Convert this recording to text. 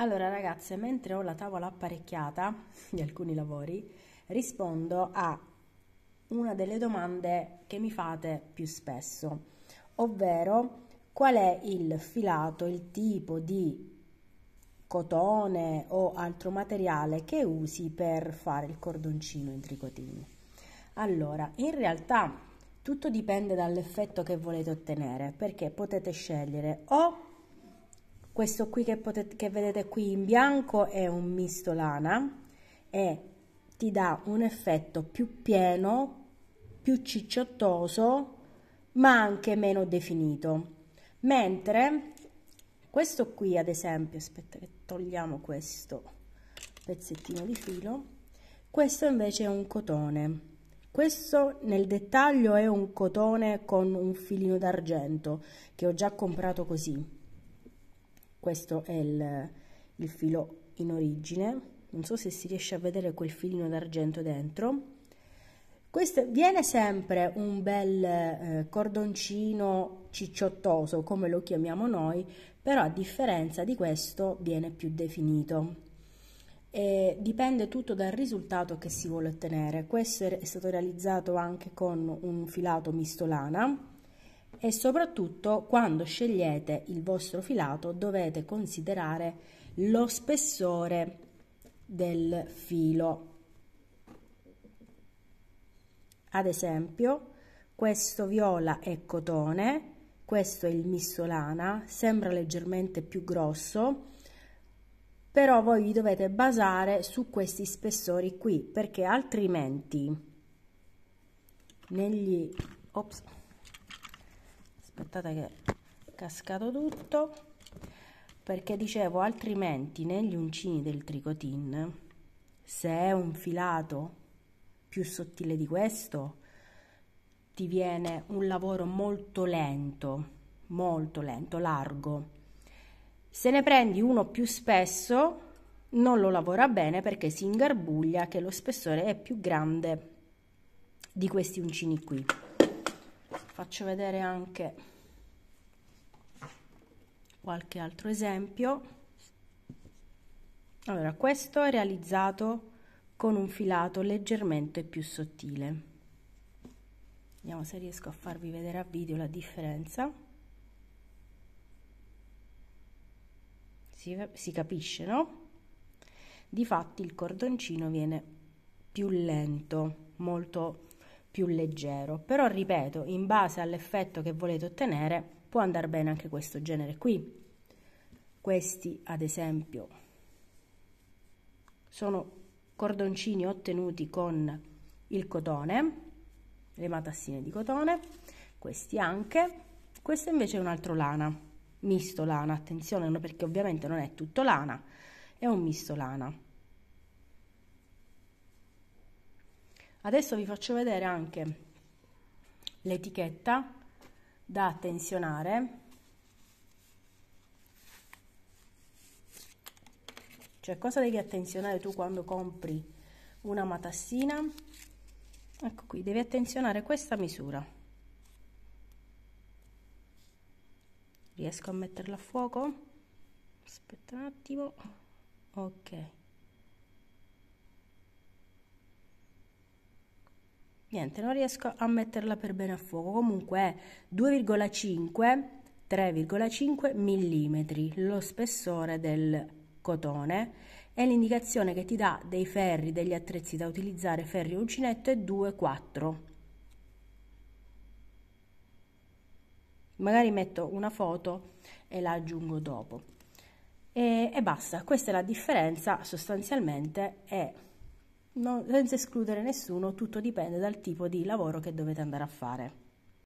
Allora ragazze, mentre ho la tavola apparecchiata di alcuni lavori, rispondo a una delle domande che mi fate più spesso, ovvero qual è il filato, il tipo di cotone o altro materiale che usi per fare il cordoncino in tricotini. Allora, in realtà tutto dipende dall'effetto che volete ottenere, perché potete scegliere o questo qui che, potete, che vedete qui in bianco è un misto lana e ti dà un effetto più pieno, più cicciottoso, ma anche meno definito. Mentre questo qui, ad esempio, aspetta che togliamo questo pezzettino di filo, questo invece è un cotone. Questo nel dettaglio è un cotone con un filino d'argento che ho già comprato così questo è il, il filo in origine non so se si riesce a vedere quel filino d'argento dentro questo viene sempre un bel eh, cordoncino cicciottoso, come lo chiamiamo noi, però a differenza di questo viene più definito. E dipende tutto dal risultato che si vuole ottenere. Questo è stato realizzato anche con un filato mistolana e soprattutto quando scegliete il vostro filato dovete considerare lo spessore del filo. Ad esempio, questo viola è cotone, questo è il missolana, sembra leggermente più grosso, però voi vi dovete basare su questi spessori qui, perché altrimenti negli... Ops aspettate che è cascato tutto perché dicevo altrimenti negli uncini del tricotin se è un filato più sottile di questo ti viene un lavoro molto lento molto lento largo se ne prendi uno più spesso non lo lavora bene perché si ingarbuglia che lo spessore è più grande di questi uncini qui faccio vedere anche qualche altro esempio. Allora, questo è realizzato con un filato leggermente più sottile. Vediamo se riesco a farvi vedere a video la differenza. Si, si capisce, no? Difatti il cordoncino viene più lento, molto più leggero. Però ripeto, in base all'effetto che volete ottenere, può andare bene anche questo genere qui. Questi, ad esempio, sono cordoncini ottenuti con il cotone, le matassine di cotone, questi anche. Questo invece è un altro lana, misto lana, attenzione perché ovviamente non è tutto lana, è un misto lana. Adesso vi faccio vedere anche l'etichetta da tensionare cioè cosa devi attenzionare tu quando compri una matassina ecco qui devi attenzionare questa misura riesco a metterla a fuoco aspetta un attimo ok niente, non riesco a metterla per bene a fuoco. Comunque è 2,5 3,5 mm lo spessore del cotone e l'indicazione che ti dà dei ferri, degli attrezzi da utilizzare, ferri uncinetto è 2,4. Magari metto una foto e la aggiungo dopo. E, e basta, questa è la differenza sostanzialmente è non, senza escludere nessuno, tutto dipende dal tipo di lavoro che dovete andare a fare.